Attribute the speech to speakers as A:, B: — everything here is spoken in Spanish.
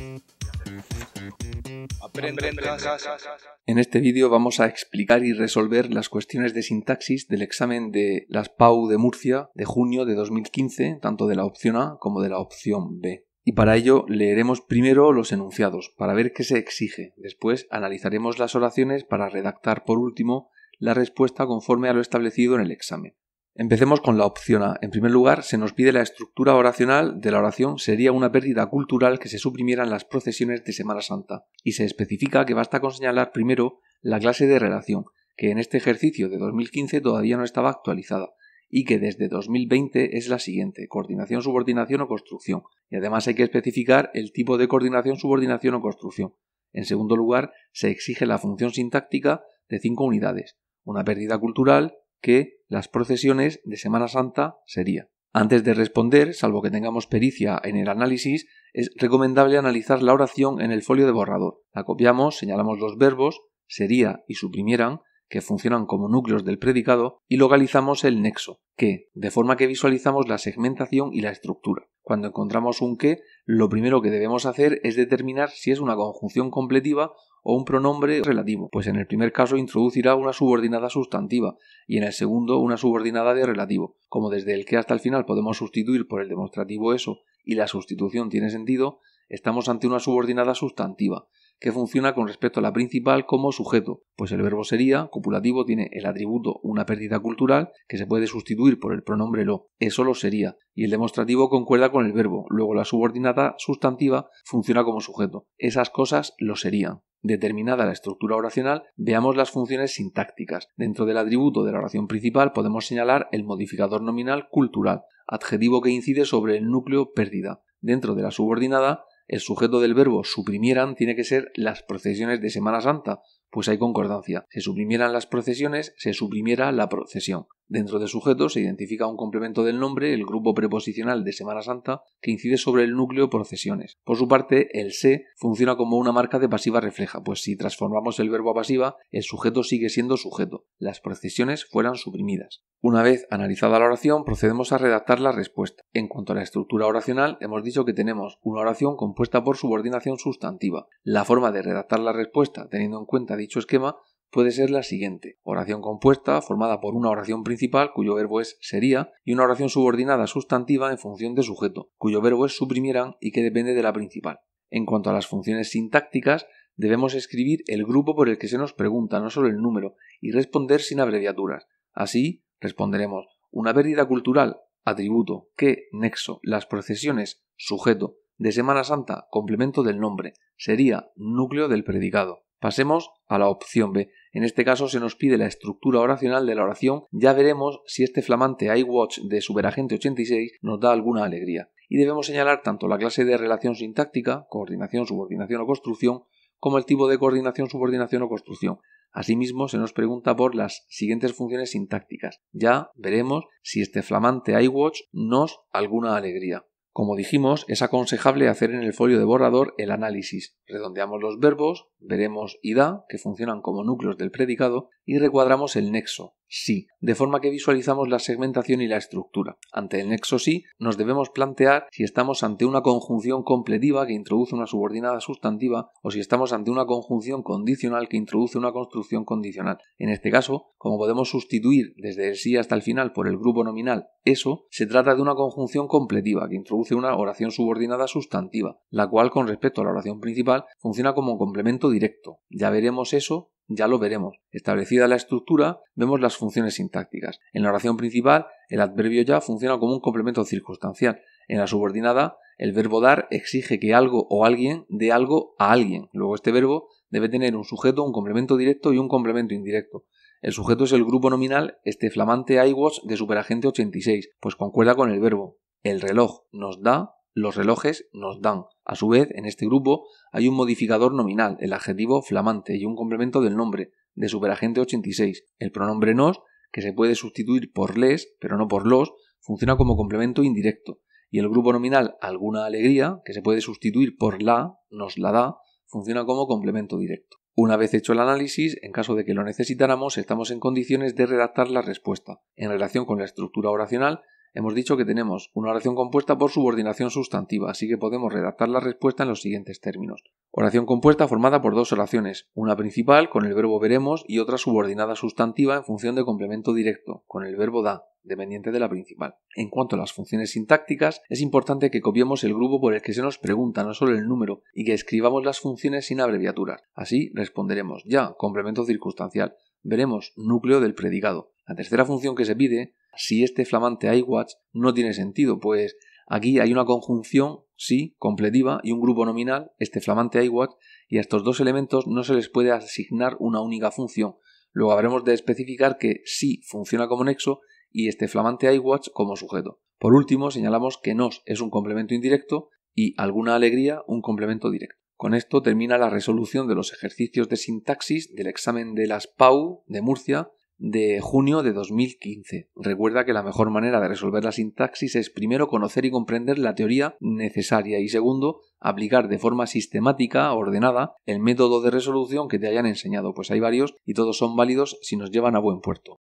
A: en En este vídeo vamos a explicar y resolver las cuestiones de sintaxis del examen de las PAU de Murcia de junio de 2015, tanto de la opción A como de la opción B. Y para ello leeremos primero los enunciados, para ver qué se exige. Después analizaremos las oraciones para redactar por último la respuesta conforme a lo establecido en el examen. Empecemos con la opción A. En primer lugar, se nos pide la estructura oracional de la oración sería una pérdida cultural que se suprimieran las procesiones de Semana Santa, y se especifica que basta con señalar primero la clase de relación, que en este ejercicio de 2015 todavía no estaba actualizada, y que desde 2020 es la siguiente, coordinación, subordinación o construcción, y además hay que especificar el tipo de coordinación, subordinación o construcción. En segundo lugar, se exige la función sintáctica de cinco unidades, una pérdida cultural, que las procesiones de Semana Santa sería Antes de responder, salvo que tengamos pericia en el análisis, es recomendable analizar la oración en el folio de borrador. La copiamos, señalamos los verbos, sería y suprimieran, que funcionan como núcleos del predicado, y localizamos el nexo, que, de forma que visualizamos la segmentación y la estructura. Cuando encontramos un que, lo primero que debemos hacer es determinar si es una conjunción completiva o un pronombre relativo, pues en el primer caso introducirá una subordinada sustantiva y en el segundo una subordinada de relativo. Como desde el que hasta el final podemos sustituir por el demostrativo eso y la sustitución tiene sentido, estamos ante una subordinada sustantiva, que funciona con respecto a la principal como sujeto, pues el verbo sería, copulativo, tiene el atributo una pérdida cultural que se puede sustituir por el pronombre lo, eso lo sería, y el demostrativo concuerda con el verbo, luego la subordinada sustantiva funciona como sujeto, esas cosas lo serían. Determinada la estructura oracional, veamos las funciones sintácticas. Dentro del atributo de la oración principal podemos señalar el modificador nominal cultural, adjetivo que incide sobre el núcleo pérdida. Dentro de la subordinada, el sujeto del verbo suprimieran tiene que ser las procesiones de Semana Santa, pues hay concordancia. Se suprimieran las procesiones, se suprimiera la procesión. Dentro de sujeto se identifica un complemento del nombre, el grupo preposicional de Semana Santa, que incide sobre el núcleo procesiones. Por su parte, el se funciona como una marca de pasiva refleja, pues si transformamos el verbo a pasiva, el sujeto sigue siendo sujeto. Las procesiones fueran suprimidas. Una vez analizada la oración, procedemos a redactar la respuesta. En cuanto a la estructura oracional, hemos dicho que tenemos una oración compuesta por subordinación sustantiva. La forma de redactar la respuesta, teniendo en cuenta dicho esquema, puede ser la siguiente. Oración compuesta, formada por una oración principal, cuyo verbo es sería, y una oración subordinada sustantiva en función de sujeto, cuyo verbo es suprimirán y que depende de la principal. En cuanto a las funciones sintácticas, debemos escribir el grupo por el que se nos pregunta, no solo el número, y responder sin abreviaturas. Así, responderemos una pérdida cultural, atributo, que, nexo, las procesiones, sujeto, de Semana Santa, complemento del nombre, sería núcleo del predicado. Pasemos a la opción B. En este caso se nos pide la estructura oracional de la oración. Ya veremos si este flamante iWatch de Superagente 86 nos da alguna alegría. Y debemos señalar tanto la clase de relación sintáctica, coordinación, subordinación o construcción, como el tipo de coordinación, subordinación o construcción. Asimismo, se nos pregunta por las siguientes funciones sintácticas. Ya veremos si este flamante iWatch nos alguna alegría. Como dijimos, es aconsejable hacer en el folio de borrador el análisis. Redondeamos los verbos, veremos y da, que funcionan como núcleos del predicado, y recuadramos el nexo sí, de forma que visualizamos la segmentación y la estructura. Ante el nexo sí, nos debemos plantear si estamos ante una conjunción completiva que introduce una subordinada sustantiva o si estamos ante una conjunción condicional que introduce una construcción condicional. En este caso, como podemos sustituir desde el sí hasta el final por el grupo nominal eso, se trata de una conjunción completiva que introduce una oración subordinada sustantiva, la cual con respecto a la oración principal funciona como complemento directo. Ya veremos eso ya lo veremos. Establecida la estructura, vemos las funciones sintácticas. En la oración principal, el adverbio ya funciona como un complemento circunstancial. En la subordinada, el verbo dar exige que algo o alguien dé algo a alguien. Luego este verbo debe tener un sujeto, un complemento directo y un complemento indirecto. El sujeto es el grupo nominal, este flamante iWatch de Superagente 86, pues concuerda con el verbo. El reloj nos da los relojes nos dan. A su vez, en este grupo hay un modificador nominal, el adjetivo flamante y un complemento del nombre, de Superagente 86. El pronombre nos, que se puede sustituir por les, pero no por los, funciona como complemento indirecto. Y el grupo nominal alguna alegría, que se puede sustituir por la, nos la da, funciona como complemento directo. Una vez hecho el análisis, en caso de que lo necesitáramos, estamos en condiciones de redactar la respuesta. En relación con la estructura oracional, Hemos dicho que tenemos una oración compuesta por subordinación sustantiva, así que podemos redactar la respuesta en los siguientes términos. Oración compuesta formada por dos oraciones, una principal con el verbo veremos y otra subordinada sustantiva en función de complemento directo, con el verbo da, dependiente de la principal. En cuanto a las funciones sintácticas, es importante que copiemos el grupo por el que se nos pregunta, no solo el número, y que escribamos las funciones sin abreviaturas. Así responderemos ya, complemento circunstancial. Veremos núcleo del predicado. La tercera función que se pide si este flamante iWatch no tiene sentido, pues aquí hay una conjunción, sí, completiva y un grupo nominal, este flamante iWatch, y a estos dos elementos no se les puede asignar una única función. Luego habremos de especificar que sí funciona como nexo y este flamante iWatch como sujeto. Por último, señalamos que nos es un complemento indirecto y alguna alegría un complemento directo. Con esto termina la resolución de los ejercicios de sintaxis del examen de las PAU de Murcia de junio de 2015. Recuerda que la mejor manera de resolver la sintaxis es primero conocer y comprender la teoría necesaria y segundo aplicar de forma sistemática, ordenada, el método de resolución que te hayan enseñado, pues hay varios y todos son válidos si nos llevan a buen puerto.